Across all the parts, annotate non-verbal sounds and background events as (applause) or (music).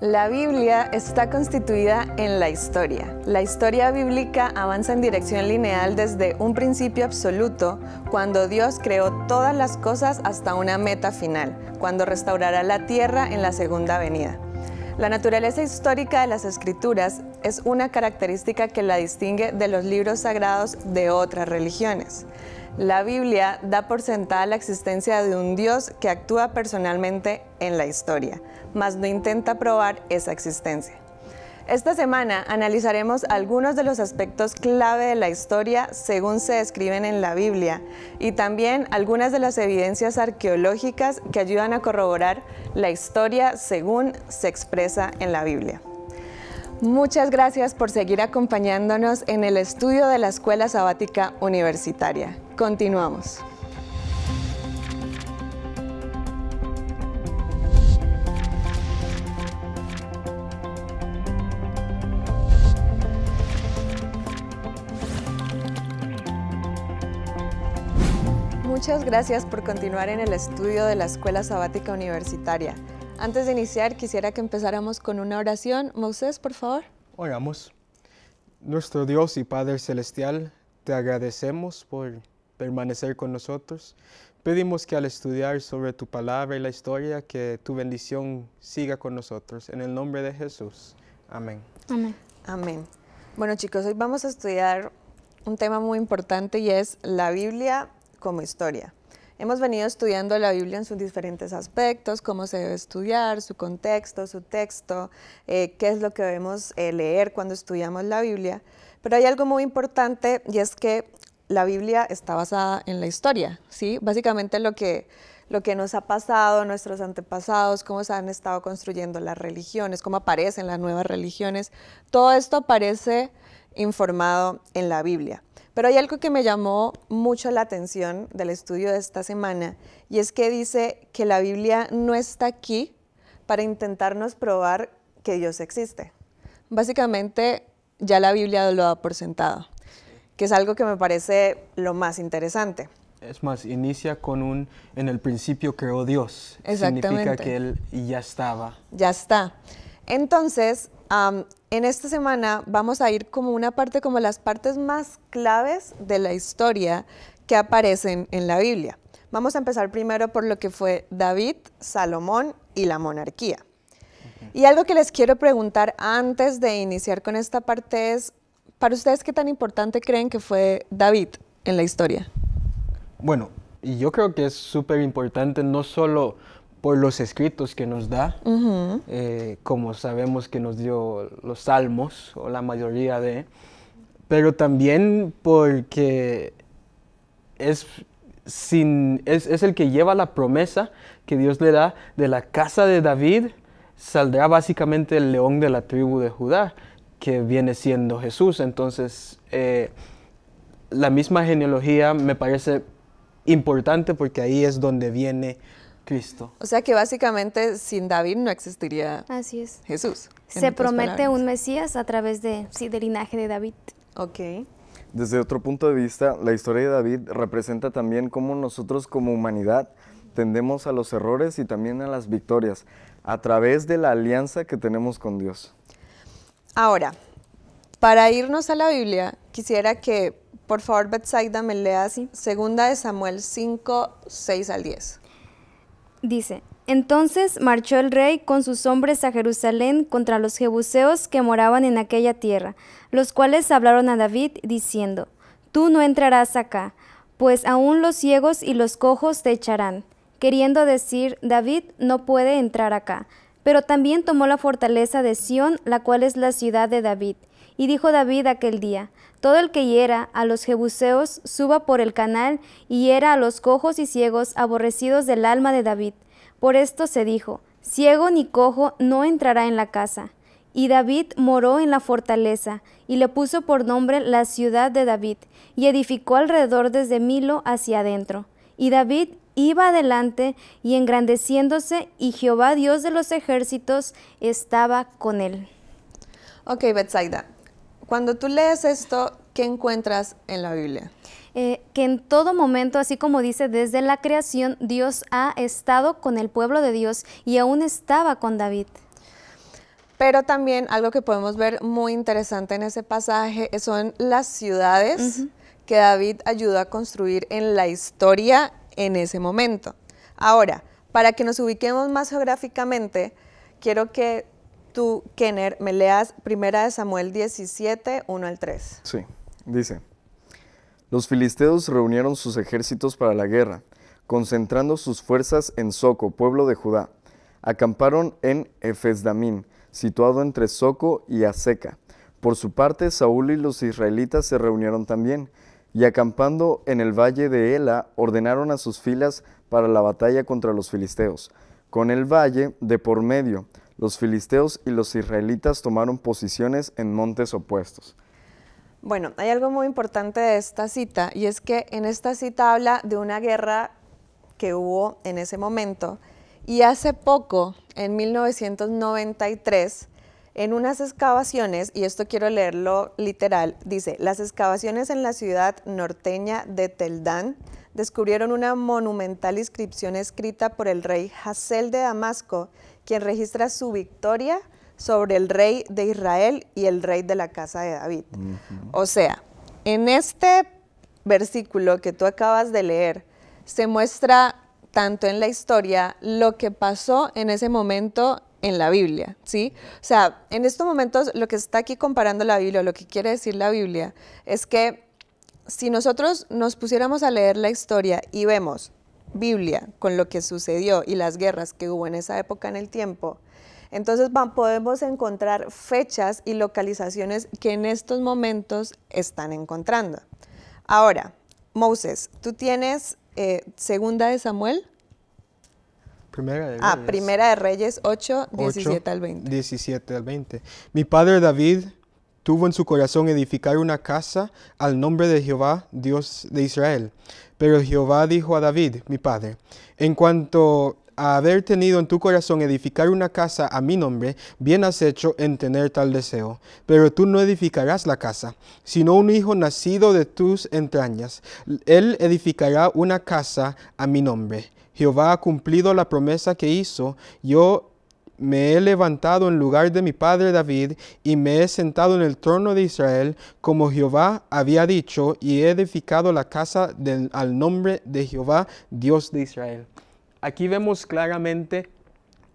La Biblia está constituida en la historia. La historia bíblica avanza en dirección lineal desde un principio absoluto, cuando Dios creó todas las cosas hasta una meta final, cuando restaurará la tierra en la segunda venida. La naturaleza histórica de las escrituras es una característica que la distingue de los libros sagrados de otras religiones. La Biblia da por sentada la existencia de un Dios que actúa personalmente en la historia, mas no intenta probar esa existencia. Esta semana analizaremos algunos de los aspectos clave de la historia según se describen en la Biblia y también algunas de las evidencias arqueológicas que ayudan a corroborar la historia según se expresa en la Biblia. Muchas gracias por seguir acompañándonos en el estudio de la Escuela Sabática Universitaria. Continuamos. Muchas gracias por continuar en el estudio de la Escuela Sabática Universitaria. Antes de iniciar, quisiera que empezáramos con una oración. Moisés, por favor. Oramos. Nuestro Dios y Padre Celestial, te agradecemos por permanecer con nosotros. Pedimos que al estudiar sobre tu palabra y la historia, que tu bendición siga con nosotros. En el nombre de Jesús. Amén. Amén. Amén. Bueno chicos, hoy vamos a estudiar un tema muy importante y es la Biblia como historia. Hemos venido estudiando la Biblia en sus diferentes aspectos, cómo se debe estudiar, su contexto, su texto, eh, qué es lo que debemos eh, leer cuando estudiamos la Biblia. Pero hay algo muy importante y es que la Biblia está basada en la historia, ¿sí? Básicamente lo que, lo que nos ha pasado, nuestros antepasados, cómo se han estado construyendo las religiones, cómo aparecen las nuevas religiones, todo esto aparece informado en la Biblia. Pero hay algo que me llamó mucho la atención del estudio de esta semana y es que dice que la Biblia no está aquí para intentarnos probar que Dios existe. Básicamente ya la Biblia lo ha por sentado que es algo que me parece lo más interesante. Es más, inicia con un, en el principio creó Dios. Significa que Él ya estaba. Ya está. Entonces, en esta semana vamos a ir como una parte, como las partes más claves de la historia que aparecen en la Biblia. Vamos a empezar primero por lo que fue David, Salomón y la monarquía. Y algo que les quiero preguntar antes de iniciar con esta parte es, para ustedes, ¿qué tan importante creen que fue David en la historia? Bueno, yo creo que es súper importante no solo por los escritos que nos da, eh, como sabemos que nos dio los salmos o la mayoría de, pero también porque es, el que lleva la promesa que Dios le da de la casa de David, saldrá básicamente el león de la tribu de Judá que viene siendo Jesús. Entonces, eh, la misma genealogía me parece importante porque ahí es donde viene Cristo. O sea que básicamente sin David no existiría Así Jesús. Se promete un Mesías a través de, sí, del linaje de David. Ok. Desde otro punto de vista, la historia de David representa también cómo nosotros como humanidad tendemos a los errores y también a las victorias a través de la alianza que tenemos con Dios. Ahora, para irnos a la Biblia, quisiera que por favor Bethsaida, me lea Segunda de Samuel 5, 6 al 10. Dice, entonces marchó el rey con sus hombres a Jerusalén contra los jebuseos que moraban en aquella tierra, los cuales hablaron a David diciendo, Tú no entrarás acá, pues aún los ciegos y los cojos te echarán. Queriendo decir, David no puede entrar acá, pero también tomó la fortaleza de Sión, la cual es la ciudad de David. Y dijo David aquel día, todo el que hiera a los jebuseos suba por el canal y hiera a los cojos y ciegos aborrecidos del alma de David. Por esto se dijo, ciego ni cojo no entrará en la casa. Y David moró en la fortaleza, y le puso por nombre la ciudad de David, y edificó alrededor desde Milo hacia adentro. Y David iba adelante y engrandeciéndose, y Jehová Dios de los ejércitos estaba con él. Ok, Betsaida, cuando tú lees esto, ¿qué encuentras en la Biblia? Eh, que en todo momento, así como dice, desde la creación, Dios ha estado con el pueblo de Dios y aún estaba con David. Pero también algo que podemos ver muy interesante en ese pasaje son las ciudades que David ayuda a construir en la historia en ese momento. Ahora, para que nos ubiquemos más geográficamente, quiero que tú, Kenner, me leas Primera de Samuel 17, 1 al 3. Sí, dice, los filisteos reunieron sus ejércitos para la guerra, concentrando sus fuerzas en Soco, pueblo de Judá. Acamparon en Efesdamín, situado entre Soco y Aseca. Por su parte, Saúl y los israelitas se reunieron también y acampando en el valle de Ela, ordenaron a sus filas para la batalla contra los filisteos. Con el valle de por medio, los filisteos y los israelitas tomaron posiciones en montes opuestos. Bueno, hay algo muy importante de esta cita, y es que en esta cita habla de una guerra que hubo en ese momento, y hace poco, en 1993, en unas excavaciones, y esto quiero leerlo literal, dice, las excavaciones en la ciudad norteña de Teldán descubrieron una monumental inscripción escrita por el rey Hazel de Damasco, quien registra su victoria sobre el rey de Israel y el rey de la casa de David. O sea, en este versículo que tú acabas de leer, se muestra tanto en la historia lo que pasó en ese momento en la Biblia, ¿sí? O sea, en estos momentos lo que está aquí comparando la Biblia, lo que quiere decir la Biblia, es que si nosotros nos pusiéramos a leer la historia y vemos Biblia con lo que sucedió y las guerras que hubo en esa época en el tiempo, entonces van, podemos encontrar fechas y localizaciones que en estos momentos están encontrando. Ahora, Moses, tú tienes eh, segunda de Samuel Ah, Primera de Reyes. 8, al 20. 17 al 20. Mi padre David tuvo en su corazón edificar una casa al nombre de Jehová, Dios de Israel. Pero Jehová dijo a David, mi padre, en cuanto a haber tenido en tu corazón edificar una casa a mi nombre, bien has hecho en tener tal deseo. Pero tú no edificarás la casa, sino un hijo nacido de tus entrañas. Él edificará una casa a mi nombre. Jehová ha cumplido la promesa que hizo, yo me he levantado en lugar de mi padre David y me he sentado en el trono de Israel, como Jehová había dicho, y he edificado la casa al nombre de Jehová, Dios de Israel. Aquí vemos claramente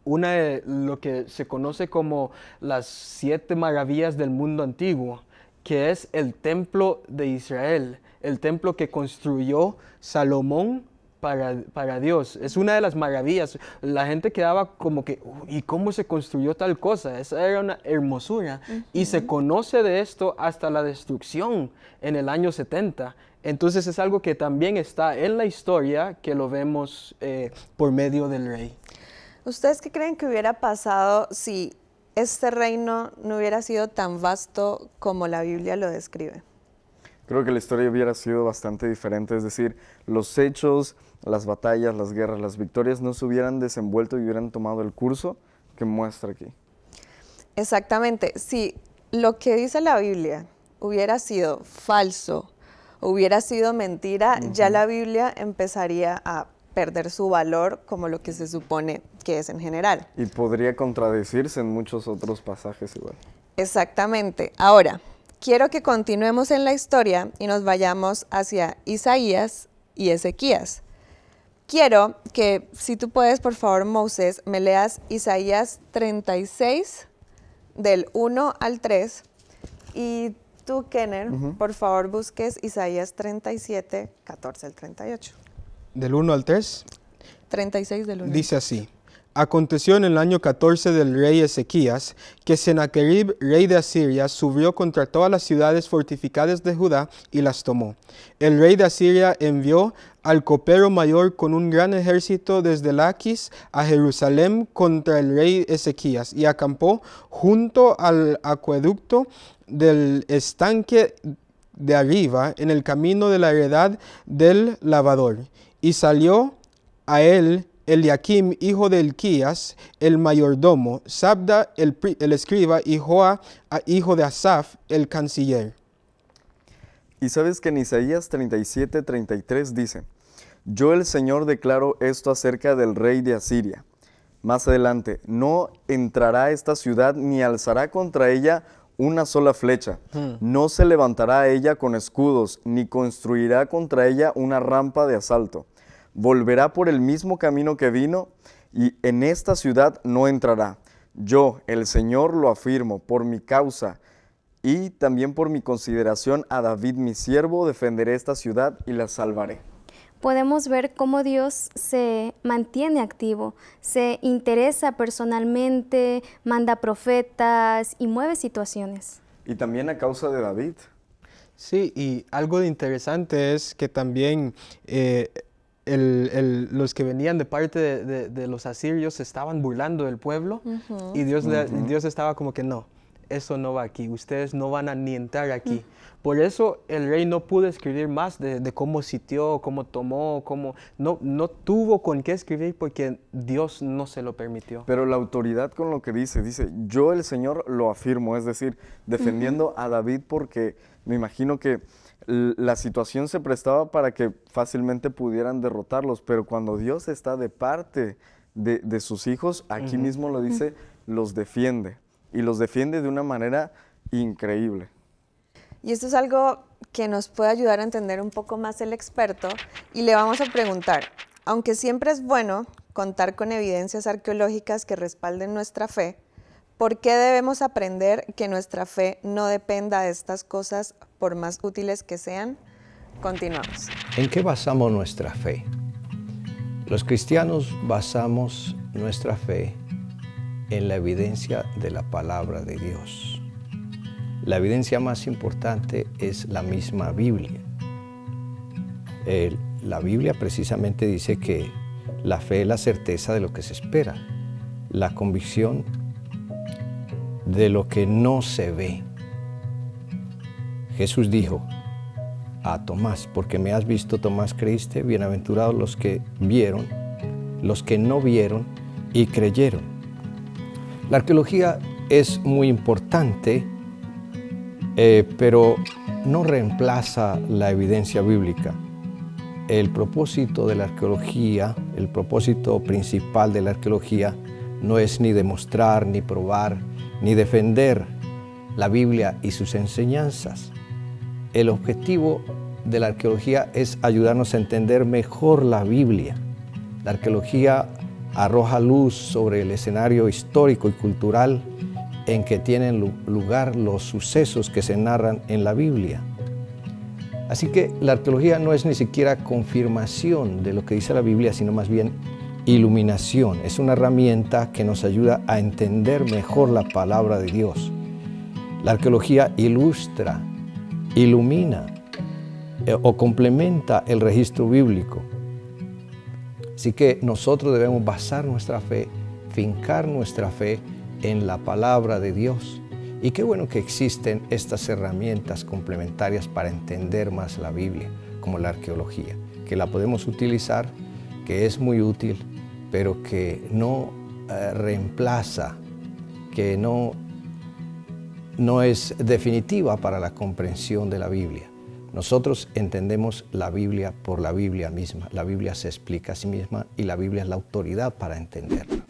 una de lo que se conoce como las siete maravillas del mundo antiguo, que es el templo de Israel, el templo que construyó Salomón para, Dios. Es una de las maravillas. La gente quedaba como que, ¿y cómo se construyó tal cosa? Esa era una hermosura. Y se conoce de esto hasta la destrucción en el año 70. Entonces es algo que también está en la historia que lo vemos eh, por medio del rey. ¿Ustedes qué creen que hubiera pasado si este reino no hubiera sido tan vasto como la Biblia lo describe? Creo que la historia hubiera sido bastante diferente, es decir, los hechos, las batallas, las guerras, las victorias no se hubieran desenvuelto y hubieran tomado el curso que muestra aquí. Exactamente, si lo que dice la Biblia hubiera sido falso, hubiera sido mentira, ya la Biblia empezaría a perder su valor como lo que se supone que es en general. Y podría contradecirse en muchos otros pasajes igual. Exactamente. Ahora, quiero que continuemos en la historia y nos vayamos hacia Isaías y Ezequías. Quiero que, si tú puedes, por favor, Moses, me leas Isaías 36, del 1 al 3, y tú, Kenner, por favor, busques Isaías 37, 14 al 38. ¿Del 1 al 3? 36 del 1. Dice así. Aconteció en el año 14 del rey Ezequías, que Sennacherib, rey de Asiria, subió contra todas las ciudades fortificadas de Judá y las tomó. El rey de Asiria envió al copero mayor con un gran ejército desde Laquis a Jerusalén contra el rey Ezequías y acampó junto al acueducto del estanque de arriba en el camino de la heredad del lavador. Y salió a él Eliakim, hijo de Elquías, el mayordomo, Sabda, el, escriba, y Joa, hijo de Asaf, el canciller. Y sabes que en Isaías 37, 33 dice, Yo el Señor declaro esto acerca del rey de Asiria. Más adelante, no entrará a esta ciudad ni alzará contra ella una sola flecha. Hmm. No se levantará a ella con escudos, ni construirá contra ella una rampa de asalto volverá por el mismo camino que vino y en esta ciudad no entrará. Yo, el Señor, lo afirmo por mi causa y también por mi consideración a David mi siervo, defenderé esta ciudad y la salvaré. Podemos ver cómo Dios se mantiene activo, se interesa personalmente, manda profetas y mueve situaciones. Y también a causa de David. Sí, y algo de interesante es que también eh, los que venían de parte de, los asirios estaban burlando del pueblo y Dios, Dios estaba como que no, eso no va aquí, ustedes no van a ni entrar aquí. Por eso el rey no pudo escribir más de, cómo sitió, cómo tomó, cómo... No, no tuvo con qué escribir porque Dios no se lo permitió. Pero la autoridad con lo que dice, dice, yo el Señor lo afirmo, es decir, defendiendo a David porque me imagino que la situación se prestaba para que fácilmente pudieran derrotarlos, pero cuando Dios está de parte de, sus hijos, aquí mismo lo dice, los defiende y los defiende de una manera increíble. Y esto es algo que nos puede ayudar a entender un poco más el experto y le vamos a preguntar, aunque siempre es bueno contar con evidencias arqueológicas que respalden nuestra fe, ¿Por qué debemos aprender que nuestra fe no dependa de estas cosas, por más útiles que sean? Continuamos. ¿En qué basamos nuestra fe? Los cristianos basamos nuestra fe en la evidencia de la palabra de Dios. La evidencia más importante es la misma Biblia. la Biblia precisamente dice que la fe es la certeza de lo que se espera, la convicción de lo que no se ve. Jesús dijo a Tomás, porque me has visto, Tomás, creíste, bienaventurados los que vieron, los que no vieron y creyeron. La arqueología es muy importante, eh, pero no reemplaza la evidencia bíblica. El propósito de la arqueología, el propósito principal de la arqueología, no es ni demostrar ni probar ni defender la Biblia y sus enseñanzas. El objetivo de la arqueología es ayudarnos a entender mejor la Biblia. La arqueología arroja luz sobre el escenario histórico y cultural en que tienen lugar los sucesos que se narran en la Biblia. Así que la arqueología no es ni siquiera confirmación de lo que dice la Biblia, sino más bien iluminación, es una herramienta que nos ayuda a entender mejor la palabra de Dios. La arqueología ilustra, ilumina eh, o complementa el registro bíblico. Así que nosotros debemos basar nuestra fe, fincar nuestra fe en la palabra de Dios. Y qué bueno que existen estas herramientas complementarias para entender más la Biblia, como la arqueología, que la podemos utilizar, que es muy útil pero que no eh, reemplaza, que no, no es definitiva para la comprensión de la Biblia. Nosotros entendemos la Biblia por la Biblia misma. La Biblia se explica a sí misma y la Biblia es la autoridad para entenderla.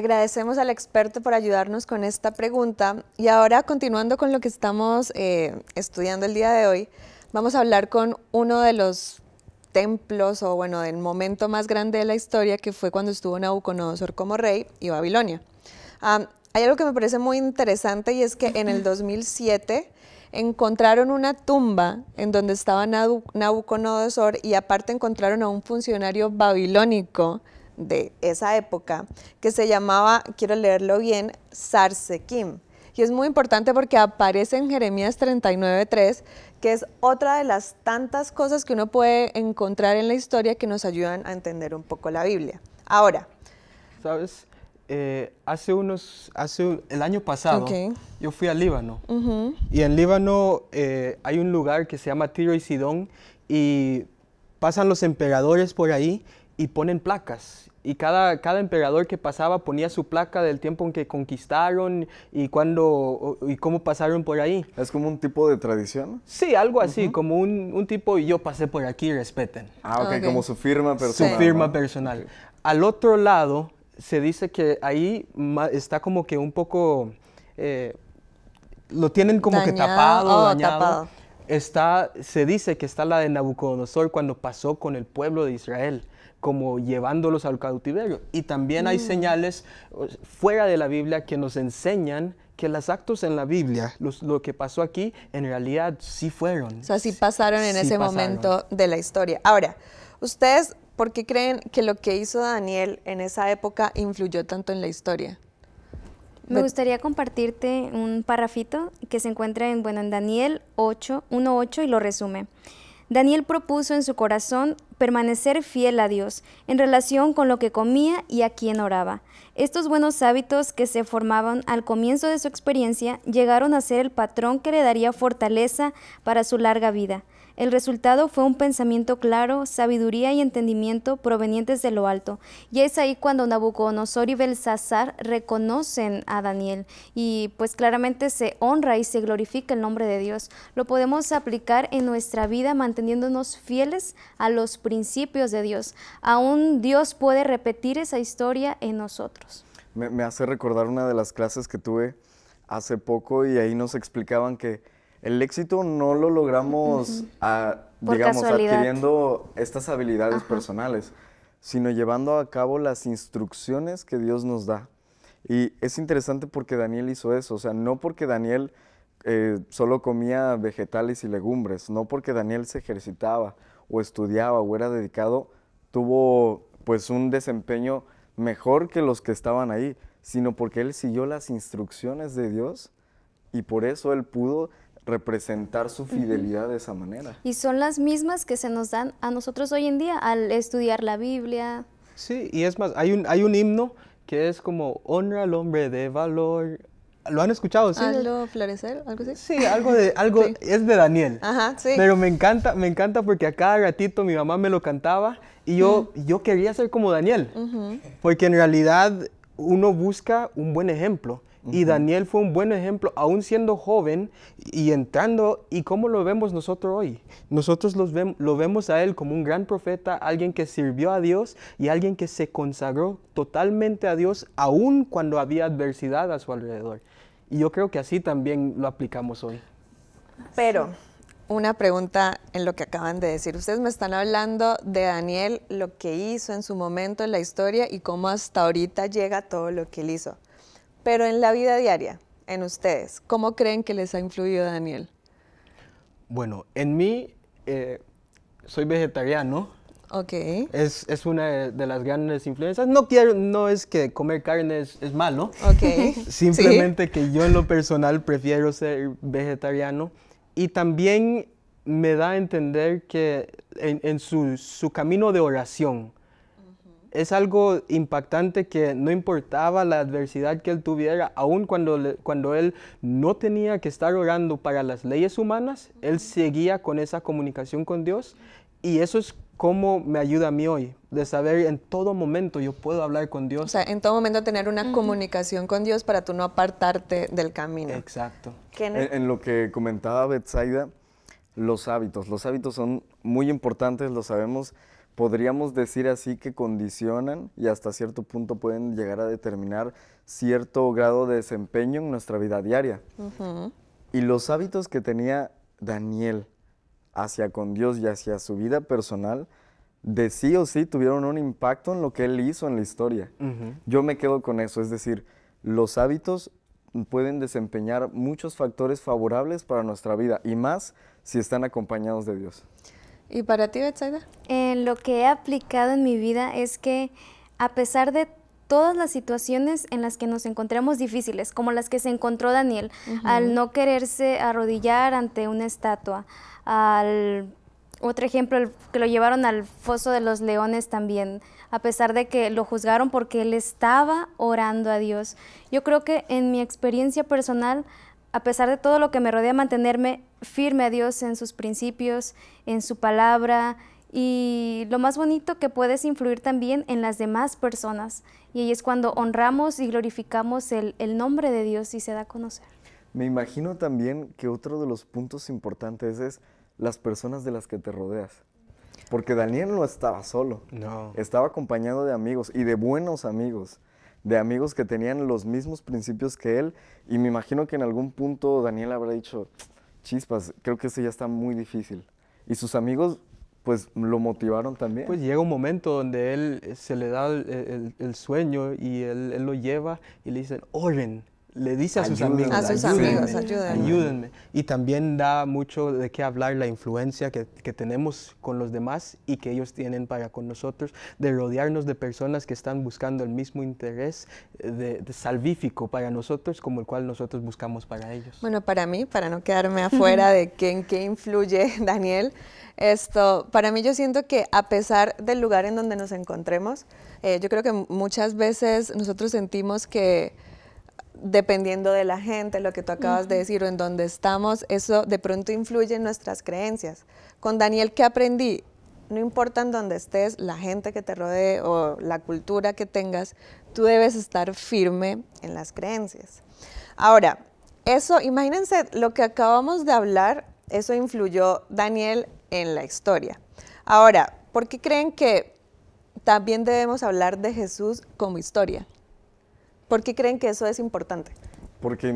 Agradecemos al experto por ayudarnos con esta pregunta y ahora continuando con lo que estamos eh, estudiando el día de hoy, vamos a hablar con uno de los templos o bueno, del momento más grande de la historia que fue cuando estuvo Nabucodonosor como rey y Babilonia. hay algo que me parece muy interesante y es que en el 2007 (clears throat) encontraron una tumba en donde estaba Nabucodonosor y aparte encontraron a un funcionario babilónico de esa época que se llamaba, quiero leerlo bien, Sarsekim. Y es muy importante porque aparece en Jeremías 3, que es otra de las tantas cosas que uno puede encontrar en la historia que nos ayudan a entender un poco la Biblia. Ahora. ¿Sabes? Eh, hace unos, hace el año pasado, yo fui al Líbano. Y en Líbano eh, hay un lugar que se llama Tiro y Sidón y pasan los emperadores por ahí y ponen placas y cada, cada emperador que pasaba ponía su placa del tiempo en que conquistaron y cuándo y cómo pasaron por ahí. ¿Es como un tipo de tradición? Sí, algo así, como un, un, tipo yo pasé por aquí, respeten. Ah, ok, como su firma personal. Su firma personal. Al otro lado, se dice que ahí está como que un poco, eh, lo tienen como que tapado, oh, dañado. Está, se dice que está la de Nabucodonosor cuando pasó con el pueblo de Israel como llevándolos al cautiverio. Y también hay mm. señales fuera de la Biblia que nos enseñan que los actos en la Biblia, lo que pasó aquí, en realidad sí fueron. O sea, sí pasaron en ese momento de la historia. Ahora, ¿ustedes por qué creen que lo que hizo Daniel en esa época influyó tanto en la historia? Me gustaría compartirte un parrafito que se encuentra en, bueno, en Daniel 8, 1.8 y lo resume. Daniel propuso en su corazón permanecer fiel a Dios en relación con lo que comía y a quien oraba. Estos buenos hábitos que se formaban al comienzo de su experiencia llegaron a ser el patrón que le daría fortaleza para su larga vida. El resultado fue un pensamiento claro, sabiduría y entendimiento provenientes de lo alto. Y es ahí cuando Nabucodonosor y Belsasar reconocen a Daniel y pues claramente se honra y se glorifica el nombre de Dios. Lo podemos aplicar en nuestra vida manteniéndonos fieles a los principios de Dios. Aún Dios puede repetir esa historia en nosotros. Me, me hace recordar una de las clases que tuve hace poco y ahí nos explicaban que el éxito no lo logramos, digamos, adquiriendo estas habilidades personales, sino llevando a cabo las instrucciones que Dios nos da. Y es interesante porque Daniel hizo eso, o sea, no porque Daniel eh, solo comía vegetales y legumbres, no porque Daniel se ejercitaba o estudiaba o era dedicado, tuvo pues un desempeño mejor que los que estaban ahí, sino porque él siguió las instrucciones de Dios y por eso él pudo representar su fidelidad de esa manera. Y son las mismas que se nos dan a nosotros hoy en día al estudiar la Biblia. Sí, y es más, hay un, hay un himno que es como honra al hombre de valor. ¿Lo han escuchado? ¿sí? ¿Algo florecer? ¿Algo así? Sí, algo de, algo, es de Daniel. Ajá, sí. Pero me encanta, me encanta porque a cada gatito mi mamá me lo cantaba y yo, yo quería ser como Daniel. Porque en realidad uno busca un buen ejemplo. Y Daniel fue un buen ejemplo, aún siendo joven y entrando, y cómo lo vemos nosotros hoy. Nosotros lo vemos a él como un gran profeta, alguien que sirvió a Dios y alguien que se consagró totalmente a Dios, aún cuando había adversidad a su alrededor. Y yo creo que así también lo aplicamos hoy. Pero una pregunta en lo que acaban de decir. Ustedes me están hablando de Daniel, lo que hizo en su momento en la historia y cómo hasta ahorita llega todo lo que él hizo. Pero en la vida diaria, en ustedes, ¿cómo creen que les ha influido Daniel? Bueno, en mí eh, soy vegetariano. Ok. Es, una de las grandes influencias. No, quiero, no es que comer carne es, malo. Ok. (laughs) Simplemente que yo en lo personal prefiero ser vegetariano. Y también me da a entender que en, su, camino de oración, es algo impactante que no importaba la adversidad que él tuviera, aun cuando, cuando él no tenía que estar orando para las leyes humanas, él seguía con esa comunicación con Dios y eso es como me ayuda a mí hoy, de saber en todo momento yo puedo hablar con Dios. O sea, en todo momento tener una comunicación con Dios para tú no apartarte del camino. Exacto. En, lo que comentaba Betsaida, los hábitos. Los hábitos son muy importantes, lo sabemos podríamos decir así que condicionan y hasta cierto punto pueden llegar a determinar cierto grado de desempeño en nuestra vida diaria. Y los hábitos que tenía Daniel hacia con Dios y hacia su vida personal, de sí o sí tuvieron un impacto en lo que él hizo en la historia. Yo me quedo con eso, es decir, los hábitos pueden desempeñar muchos factores favorables para nuestra vida y más si están acompañados de Dios. ¿Y para ti, Betsaida? lo que he aplicado en mi vida es que a pesar de todas las situaciones en las que nos encontramos difíciles, como las que se encontró Daniel, al no quererse arrodillar ante una estatua, al otro ejemplo, que lo llevaron al foso de los leones también, a pesar de que lo juzgaron porque él estaba orando a Dios. Yo creo que en mi experiencia personal a pesar de todo lo que me rodea, mantenerme firme a Dios en sus principios, en su palabra y lo más bonito que puedes influir también en las demás personas. Y ahí es cuando honramos y glorificamos el, el nombre de Dios y se da a conocer. Me imagino también que otro de los puntos importantes es las personas de las que te rodeas. Porque Daniel no estaba solo. No. Estaba acompañado de amigos y de buenos amigos de amigos que tenían los mismos principios que él y me imagino que en algún punto Daniel habrá dicho, chispas, creo que eso ya está muy difícil. Y sus amigos pues lo motivaron también. Pues llega un momento donde él eh, se le da el, sueño y él, él, lo lleva y le dicen, oren, le dice a sus amigos, a sus amigos ayúdenme. Y también da mucho de qué hablar la influencia que, tenemos con los demás y que ellos tienen para con nosotros, de rodearnos de personas que están buscando el mismo interés eh, de, salvífico para nosotros como el cual nosotros buscamos para ellos. Bueno, para mí, para no quedarme afuera de en (laughs) qué influye (laughs) Daniel, esto, para mí yo siento que a pesar del lugar en donde nos encontremos, eh, yo creo que muchas veces nosotros sentimos que dependiendo de la gente, lo que tú acabas de decir o en donde estamos, eso de pronto influye en nuestras creencias. Con Daniel, ¿qué aprendí? No importa en dónde estés, la gente que te rodee o la cultura que tengas, tú debes estar firme en las creencias. Ahora, eso, imagínense lo que acabamos de hablar, eso influyó Daniel en la historia. Ahora, ¿por qué creen que también debemos hablar de Jesús como historia? ¿Por qué creen que eso es importante? Porque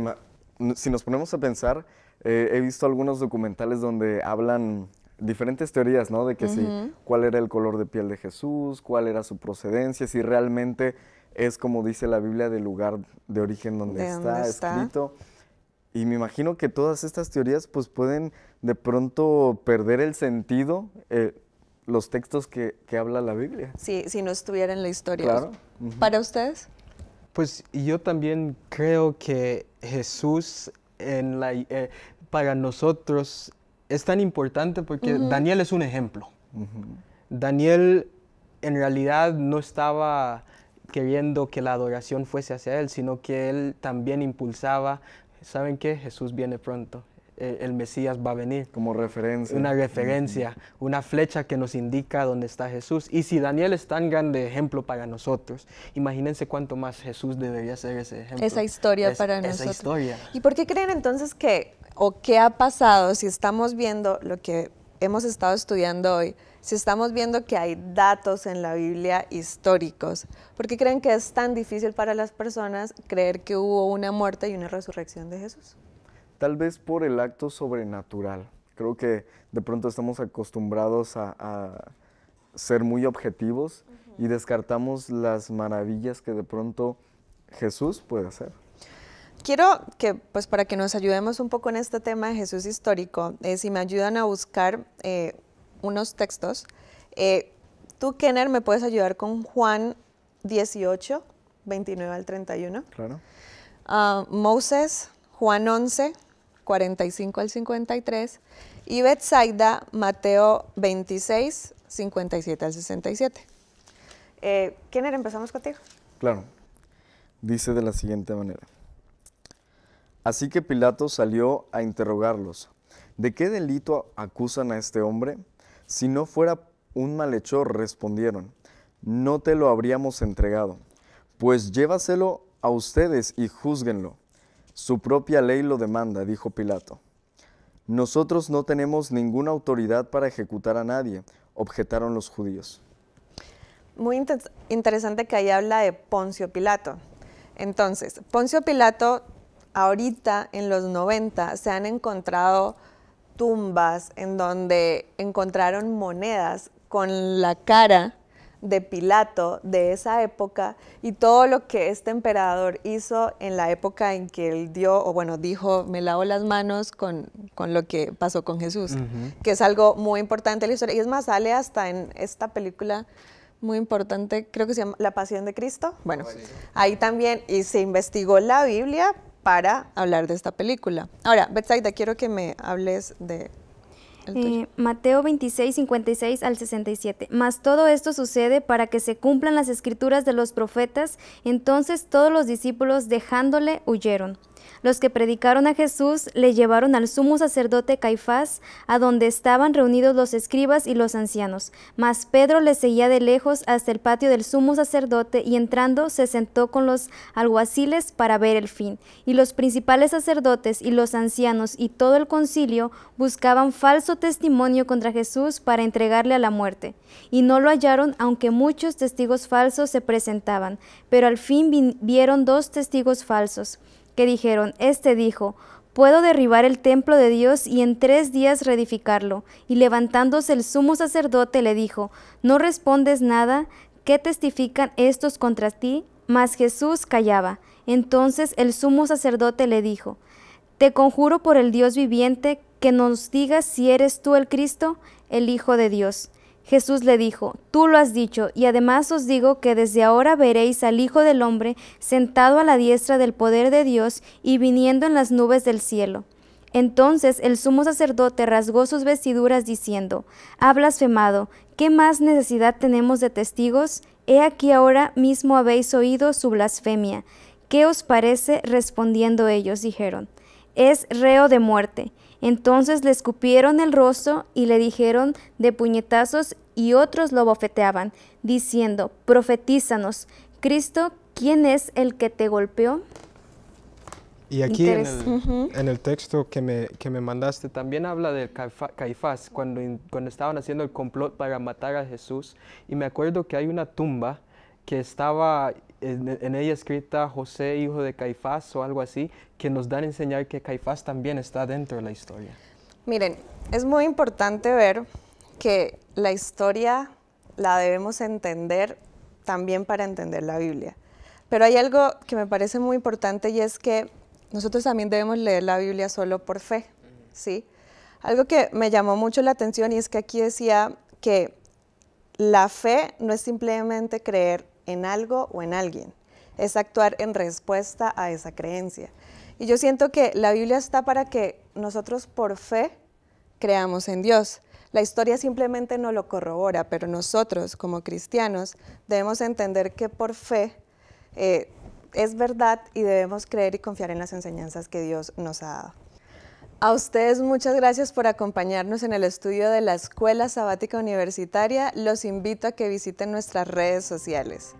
si nos ponemos a pensar, eh, he visto algunos documentales donde hablan diferentes teorías, ¿no? De que sí, cuál era el color de piel de Jesús, cuál era su procedencia, si realmente es como dice la Biblia del lugar de origen donde está, escrito. Y me imagino que todas estas teorías pues pueden de pronto perder el sentido, eh, los textos que, habla la Biblia. Sí, si no estuviera en la historia. Claro. Para ustedes. Pues yo también creo que Jesús en eh, para nosotros es tan importante porque Daniel es un ejemplo. Daniel en realidad no estaba queriendo que la adoración fuese hacia él, sino que él también impulsaba, ¿saben qué? Jesús viene pronto, eh, el Mesías va a venir. Como referencia. Una referencia, una flecha que nos indica dónde está Jesús. Y si Daniel es tan grande ejemplo para nosotros, imagínense cuánto más Jesús debería ser ese ejemplo. Esa historia para esa nosotros. historia. ¿Y por qué creen entonces que, o qué ha pasado si estamos viendo lo que hemos estado estudiando hoy? si estamos viendo que hay datos en la Biblia históricos, ¿por qué creen que es tan difícil para las personas creer que hubo una muerte y una resurrección de Jesús? tal vez por el acto sobrenatural. Creo que de pronto estamos acostumbrados a, ser muy objetivos y descartamos las maravillas que de pronto Jesús puede hacer. Quiero que, pues para que nos ayudemos un poco en este tema de Jesús histórico, eh, si me ayudan a buscar eh, unos textos, eh, tú, Kenner, me puedes ayudar con Juan 18, 29 al 31. Claro. Ah, Moses Juan 11, 45 al 53, y Betsaida, Mateo 26, 57 al 67. ¿Quién era? Empezamos contigo. Claro. Dice de la siguiente manera. Así que Pilato salió a interrogarlos. ¿De qué delito acusan a este hombre? Si no fuera un malhechor, respondieron, no te lo habríamos entregado. Pues llévaselo a ustedes y juzguenlo. Su propia ley lo demanda, dijo Pilato. Nosotros no tenemos ninguna autoridad para ejecutar a nadie, objetaron los judíos. Muy interesante que ahí habla de Poncio Pilato. Entonces, Poncio Pilato, ahorita en los 90 se han encontrado tumbas en donde encontraron monedas con la cara de Pilato de esa época y todo lo que este emperador hizo en la época en que él dio, o bueno, dijo, me lavo las manos con, con lo que pasó con Jesús, que es algo muy importante en la historia. Y es más, sale hasta en esta película muy importante, creo que se llama La Pasión de Cristo. Bueno, ahí también y se investigó la Biblia para hablar de esta película. Ahora, Betsaida, quiero que me hables de eh, Mateo 26, 56 al 67. Mas todo esto sucede para que se cumplan las escrituras de los profetas. Entonces todos los discípulos dejándole huyeron. Los que predicaron a Jesús le llevaron al sumo sacerdote Caifás, a donde estaban reunidos los escribas y los ancianos. Mas Pedro le seguía de lejos hasta el patio del sumo sacerdote y entrando se sentó con los alguaciles para ver el fin. Y los principales sacerdotes y los ancianos y todo el concilio buscaban falso testimonio contra Jesús para entregarle a la muerte. Y no lo hallaron, aunque muchos testigos falsos se presentaban. Pero al fin vieron dos testigos falsos que dijeron, Este dijo, Puedo derribar el templo de Dios y en tres días reedificarlo. Y levantándose el sumo sacerdote le dijo, ¿no respondes nada? ¿Qué testifican estos contra ti? Mas Jesús callaba. Entonces el sumo sacerdote le dijo, Te conjuro por el Dios viviente que nos digas si eres tú el Cristo, el Hijo de Dios. Jesús le dijo, Tú lo has dicho, y además os digo que desde ahora veréis al Hijo del Hombre sentado a la diestra del poder de Dios y viniendo en las nubes del cielo. Entonces el sumo sacerdote rasgó sus vestiduras diciendo, Ha blasfemado, ¿qué más necesidad tenemos de testigos? He aquí ahora mismo habéis oído su blasfemia. ¿Qué os parece? Respondiendo ellos dijeron, Es reo de muerte. Entonces le escupieron el rostro y le dijeron de puñetazos y otros lo bofeteaban, diciendo, profetízanos, Cristo, ¿quién es el que te golpeó? Y aquí en el, texto que me, que me mandaste también habla del Caifás, cuando, cuando estaban haciendo el complot para matar a Jesús. Y me acuerdo que hay una tumba que estaba en, ella escrita José, hijo de Caifás o algo así, que nos dan a enseñar que Caifás también está dentro de la historia. Miren, es muy importante ver que la historia la debemos entender también para entender la Biblia. Pero hay algo que me parece muy importante y es que nosotros también debemos leer la Biblia solo por fe, ¿sí? Algo que me llamó mucho la atención y es que aquí decía que la fe no es simplemente creer en algo o en alguien. Es actuar en respuesta a esa creencia. Y yo siento que la Biblia está para que nosotros por fe creamos en Dios. La historia simplemente no lo corrobora, pero nosotros como cristianos debemos entender que por fe eh, es verdad y debemos creer y confiar en las enseñanzas que Dios nos ha dado. A ustedes muchas gracias por acompañarnos en el estudio de la Escuela Sabática Universitaria. Los invito a que visiten nuestras redes sociales.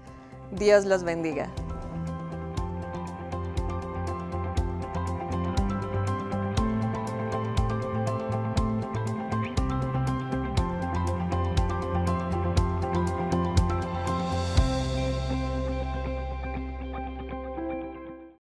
Dios los bendiga.